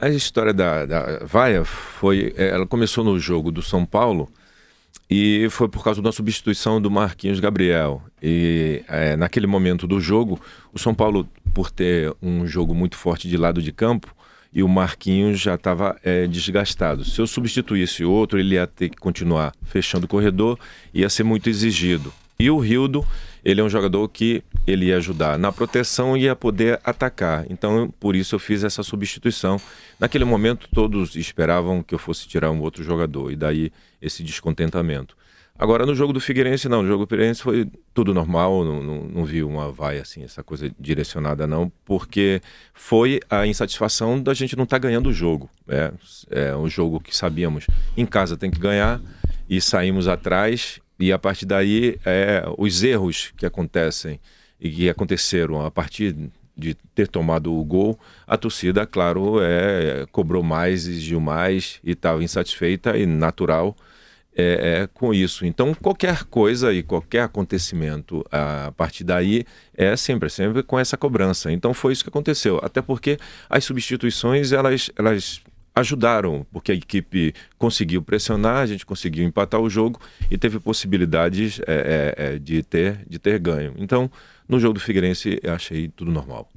A história da, da vaia foi. É, ela começou no jogo do São Paulo e foi por causa da substituição do Marquinhos Gabriel. E é, naquele momento do jogo, o São Paulo, por ter um jogo muito forte de lado de campo, e o Marquinhos já estava é, desgastado. Se eu substituísse outro, ele ia ter que continuar fechando o corredor, ia ser muito exigido. E o Rildo ele é um jogador que ele ia ajudar na proteção e ia poder atacar. Então, por isso eu fiz essa substituição. Naquele momento, todos esperavam que eu fosse tirar um outro jogador, e daí esse descontentamento. Agora, no jogo do Figueirense, não. No jogo do Figueirense foi tudo normal, não, não, não vi uma vai assim, essa coisa direcionada, não, porque foi a insatisfação da gente não estar tá ganhando o jogo. É, é um jogo que sabíamos em casa tem que ganhar e saímos atrás e a partir daí, é, os erros que acontecem e que aconteceram a partir de ter tomado o gol, a torcida, claro, é, cobrou mais, exigiu mais e estava insatisfeita e natural é, é, com isso. Então, qualquer coisa e qualquer acontecimento a partir daí é sempre, sempre com essa cobrança. Então, foi isso que aconteceu. Até porque as substituições, elas, elas ajudaram, porque a equipe conseguiu pressionar, a gente conseguiu empatar o jogo e teve possibilidades é, é, de, ter, de ter ganho. Então, no jogo do Figueirense, eu achei tudo normal.